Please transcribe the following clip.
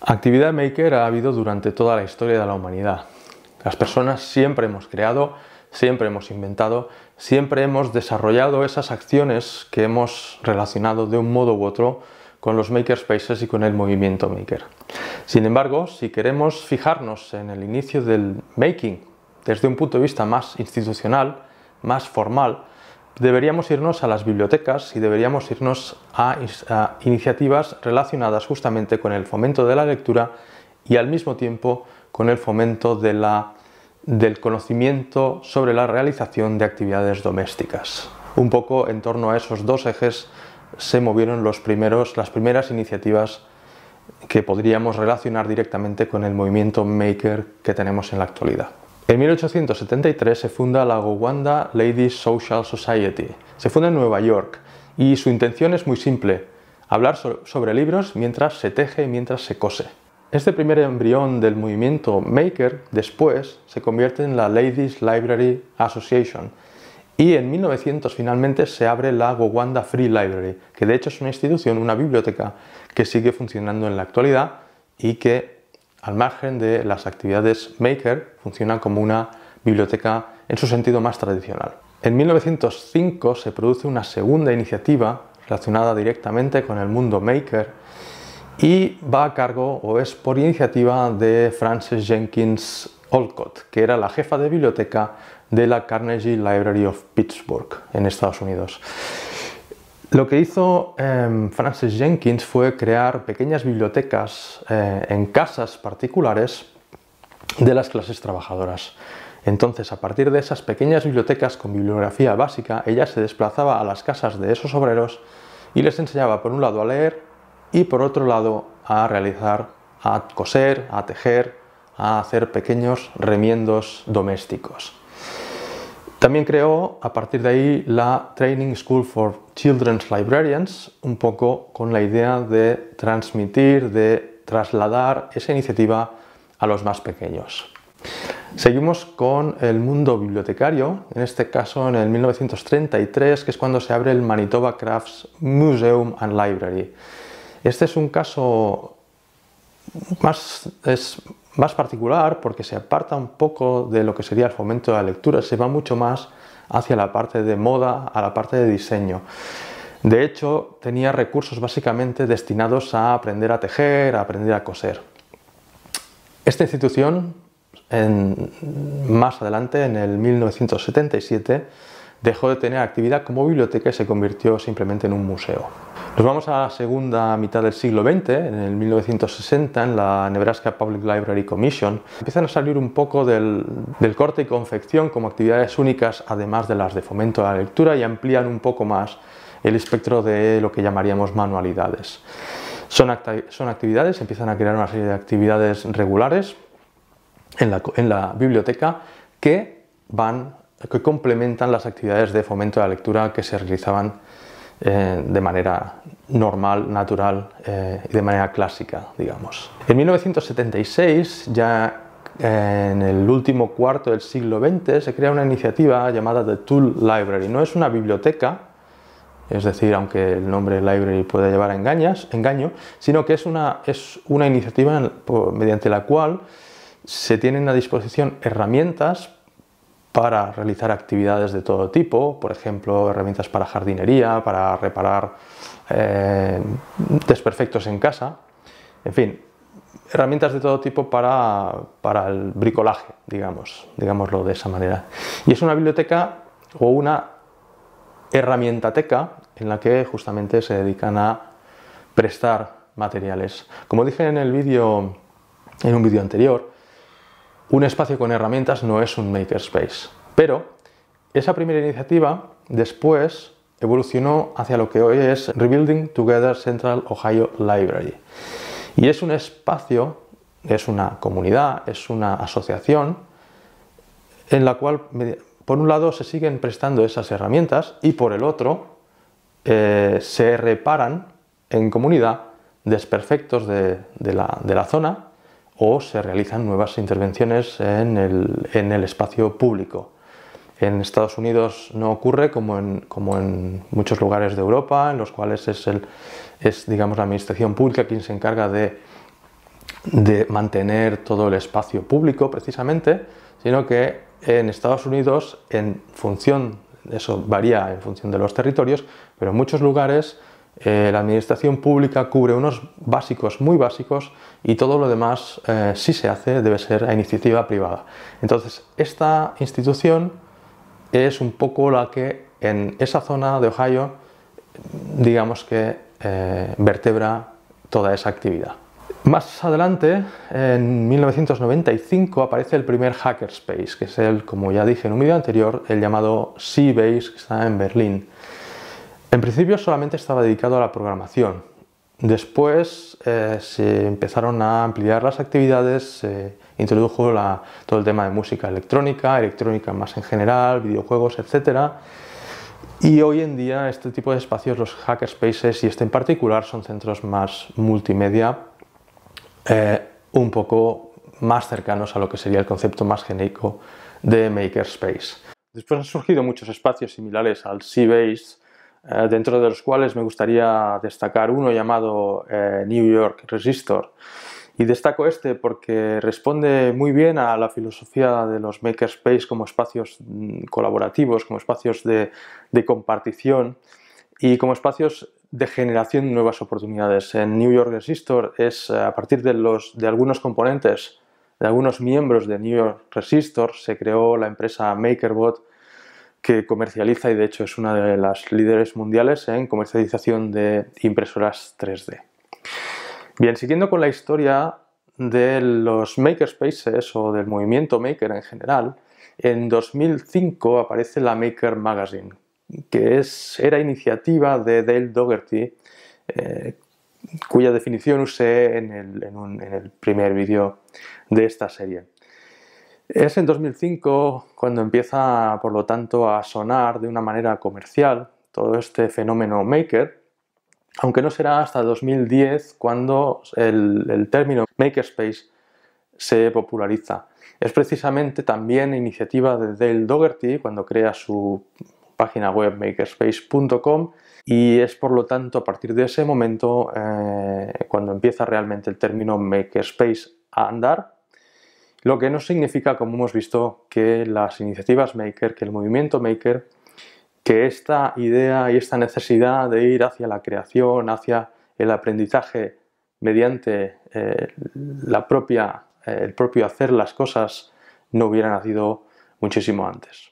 Actividad maker ha habido durante toda la historia de la humanidad. Las personas siempre hemos creado, siempre hemos inventado, siempre hemos desarrollado esas acciones que hemos relacionado de un modo u otro con los makerspaces y con el movimiento maker. Sin embargo, si queremos fijarnos en el inicio del making desde un punto de vista más institucional, más formal, deberíamos irnos a las bibliotecas y deberíamos irnos a, iniciativas relacionadas justamente con el fomento de la lectura y al mismo tiempo con el fomento del conocimiento sobre la realización de actividades domésticas. Un poco en torno a esos dos ejes se movieron las primeras iniciativas que podríamos relacionar directamente con el movimiento maker que tenemos en la actualidad. En 1873 se funda la Gowanda Ladies Social Society. Se funda en Nueva York y su intención es muy simple, hablar sobre libros mientras se teje y mientras se cose. Este primer embrión del movimiento Maker después se convierte en la Ladies Library Association y en 1900 finalmente se abre la Gowanda Free Library, que de hecho es una institución, una biblioteca que sigue funcionando en la actualidad y que al margen de las actividades Maker, funciona como una biblioteca en su sentido más tradicional. En 1905 se produce una segunda iniciativa relacionada directamente con el mundo Maker y va a cargo o es por iniciativa de Frances Jenkins Olcott, que era la jefa de biblioteca de la Carnegie Library of Pittsburgh en Estados Unidos. Lo que hizo em, Frances Jenkins fue crear pequeñas bibliotecas eh, en casas particulares de las clases trabajadoras. Entonces, a partir de esas pequeñas bibliotecas con bibliografía básica, ella se desplazaba a las casas de esos obreros y les enseñaba por un lado a leer y por otro lado a realizar, a coser, a tejer, a hacer pequeños remiendos domésticos. También creó a partir de ahí la Training School for Children's Librarians, un poco con la idea de transmitir, de trasladar esa iniciativa a los más pequeños. Seguimos con el mundo bibliotecario, en este caso en el 1933, que es cuando se abre el Manitoba Crafts Museum and Library. Este es un caso más, es más particular porque se aparta un poco de lo que sería el fomento de la lectura, se va mucho más hacia la parte de moda, a la parte de diseño. De hecho, tenía recursos básicamente destinados a aprender a tejer, a aprender a coser. Esta institución, más adelante, en el 1977, dejó de tener actividad como biblioteca y se convirtió simplemente en un museo. Nos vamos a la segunda mitad del siglo XX, en el 1960, en la Nebraska Public Library Commission. Empiezan a salir un poco del, corte y confección como actividades únicas, además de las de fomento a la lectura, y amplían un poco más el espectro de lo que llamaríamos manualidades. Son, son actividades, empiezan a crear una serie de actividades regulares en la, en la biblioteca que van que complementan las actividades de fomento de la lectura que se realizaban eh, de manera normal, natural eh, y de manera clásica, digamos. En 1976, ya eh, en el último cuarto del siglo XX, se crea una iniciativa llamada The Tool Library. No es una biblioteca, es decir, aunque el nombre library puede llevar a engañas, engaño, sino que es una, es una iniciativa mediante la cual se tienen a disposición herramientas para realizar actividades de todo tipo, por ejemplo, herramientas para jardinería, para reparar eh, desperfectos en casa, en fin, herramientas de todo tipo para, el bricolaje, digamos, digámoslo de esa manera. Y es una biblioteca o una herramientateca en la que justamente se dedican a prestar materiales. Como dije en el vídeo, en un vídeo anterior, un espacio con herramientas no es un makerspace. Pero esa primera iniciativa después evolucionó hacia lo que hoy es Rebuilding Together Central Ohio Library. Y es un espacio, es una comunidad, es una asociación en la cual, por un lado, se siguen prestando esas herramientas y por el otro, eh, se reparan en comunidad desperfectos de la zona o se realizan nuevas intervenciones en el, espacio público. En Estados Unidos no ocurre como en, como en, muchos lugares de Europa, en los cuales es, el, es digamos, la administración pública quien se encarga de, de mantener todo el espacio público precisamente, sino que en Estados Unidos, en función, eso varía en función de los territorios, pero en muchos lugares eh, la administración pública cubre unos básicos muy básicos y todo lo demás, eh, si se hace, debe ser a iniciativa privada. Entonces, esta institución es un poco la que en esa zona de Ohio, digamos que eh, vertebra toda esa actividad. Más adelante, en 1995, aparece el primer hackerspace, que es el, como ya dije en un vídeo anterior, el llamado Seabase, que está en Berlín. En principio solamente estaba dedicado a la programación. Después eh, se empezaron a ampliar las actividades, se introdujo todo el tema de música electrónica, electrónica más en general, videojuegos, etc. Y hoy en día este tipo de espacios, los hackerspaces y este en particular, son centros más multimedia, eh, un poco más cercanos a lo que sería el concepto más genérico de makerspace. Después han surgido muchos espacios similares al Seabase, eh, dentro de los cuales me gustaría destacar uno llamado eh, New York Resistor. Y destaco este porque responde muy bien a la filosofía de los makerspace como espacios mm, colaborativos, como espacios de, compartición y como espacios de generación de nuevas oportunidades. En New York Resistor es eh, a partir de, de algunos componentes, de algunos miembros de New York Resistor, se creó la empresa MakerBot que comercializa y de hecho es una de las líderes mundiales en comercialización de impresoras 3D. Bien, siguiendo con la historia de los makerspaces o del movimiento maker en general, en 2005 aparece la Maker Magazine, que es, era iniciativa de Dale Dougherty, eh, cuya definición usé en el primer vídeo de esta serie. Es en 2005 cuando empieza, por lo tanto, a sonar de una manera comercial todo este fenómeno maker, aunque no será hasta 2010 cuando el, el término makerspace se populariza. Es precisamente también iniciativa de Dale Dougherty cuando crea su página web makerspace.com y es por lo tanto a partir de ese momento eh, cuando empieza realmente el término makerspace a andar lo que no significa, como hemos visto, que las iniciativas maker, que el movimiento maker, que esta idea y esta necesidad de ir hacia la creación, hacia el aprendizaje mediante eh, la propia, eh, el propio hacer las cosas, no hubiera nacido muchísimo antes.